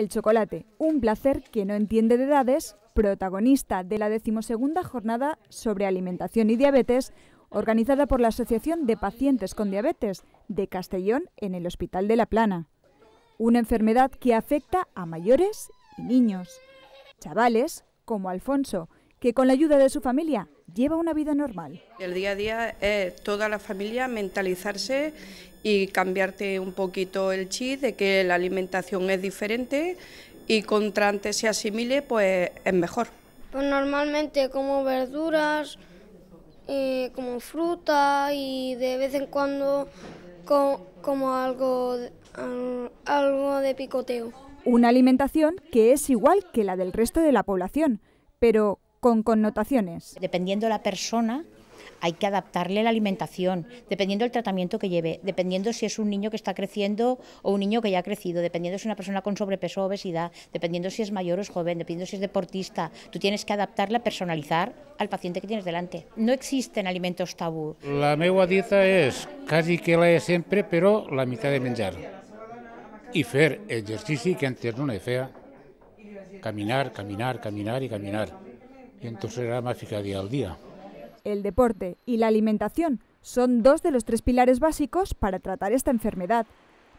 El chocolate, un placer que no entiende de edades, protagonista de la decimosegunda jornada sobre alimentación y diabetes, organizada por la Asociación de Pacientes con Diabetes de Castellón en el Hospital de La Plana. Una enfermedad que afecta a mayores y niños. Chavales, como Alfonso, que con la ayuda de su familia lleva una vida normal. El día a día es toda la familia mentalizarse y cambiarte un poquito el chip de que la alimentación es diferente y contra antes se asimile, pues es mejor. Pues normalmente como verduras, eh, como fruta y de vez en cuando como, algo, algo de picoteo. Una alimentación que es igual que la del resto de la población, pero con connotaciones. Dependiendo de la persona, hay que adaptarle la alimentación, dependiendo del tratamiento que lleve, dependiendo si es un niño que está creciendo o un niño que ya ha crecido, dependiendo si es una persona con sobrepeso o obesidad, dependiendo si es mayor o es joven, dependiendo si es deportista. Tú tienes que adaptarla, personalizar al paciente que tienes delante. No existen alimentos tabú. La meua dieta es casi que la de siempre, pero la mitad de menjar. Y hacer ejercicio que antes no fea. Caminar, caminar, caminar y caminar y entonces era día al día. El deporte y la alimentación son dos de los tres pilares básicos para tratar esta enfermedad,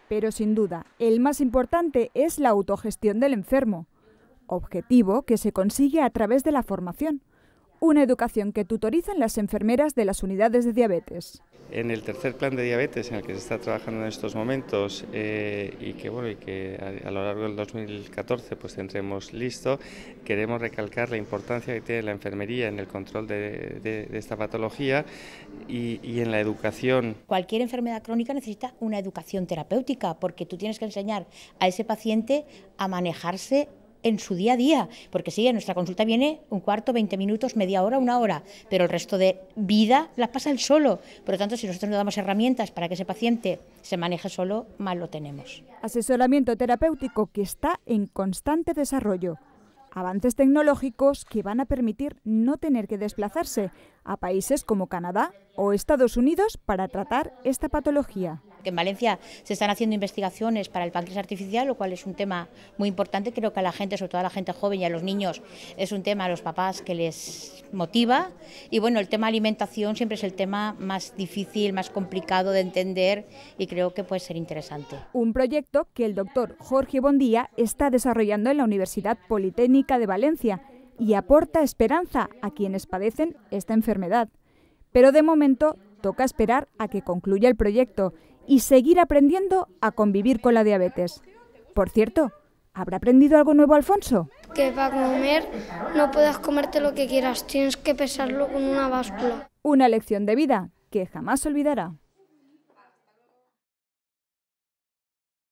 pero sin duda el más importante es la autogestión del enfermo, objetivo que se consigue a través de la formación una educación que tutorizan las enfermeras de las unidades de diabetes. En el tercer plan de diabetes en el que se está trabajando en estos momentos eh, y que, a, lo largo del 2014 pues tendremos listo, queremos recalcar la importancia que tiene la enfermería en el control de, esta patología y, y en la educación. Cualquier enfermedad crónica necesita una educación terapéutica porque tú tienes que enseñar a ese paciente a manejarse en su día a día, porque sí, en nuestra consulta viene un cuarto, 20 minutos, media hora, una hora, pero el resto de vida la pasa él solo. Por lo tanto, si nosotros no damos herramientas para que ese paciente se maneje solo, mal lo tenemos. Asesoramiento terapéutico que está en constante desarrollo. Avances tecnológicos que van a permitir no tener que desplazarse a países como Canadá o Estados Unidos para tratar esta patología que en Valencia se están haciendo investigaciones para el páncreas artificial, lo cual es un tema muy importante. Creo que a la gente, sobre todo a la gente joven y a los niños, es un tema a los papás que les motiva. Y bueno, el tema alimentación siempre es el tema más difícil, más complicado de entender y creo que puede ser interesante. Un proyecto que el doctor Jorge Bondía está desarrollando en la Universidad Politécnica de Valencia y aporta esperanza a quienes padecen esta enfermedad. Pero de momento toca esperar a que concluya el proyecto y seguir aprendiendo a convivir con la diabetes. Por cierto, ¿habrá aprendido algo nuevo Alfonso? Que para comer no puedes comerte lo que quieras, tienes que pesarlo con una báscula. Una lección de vida que jamás olvidará.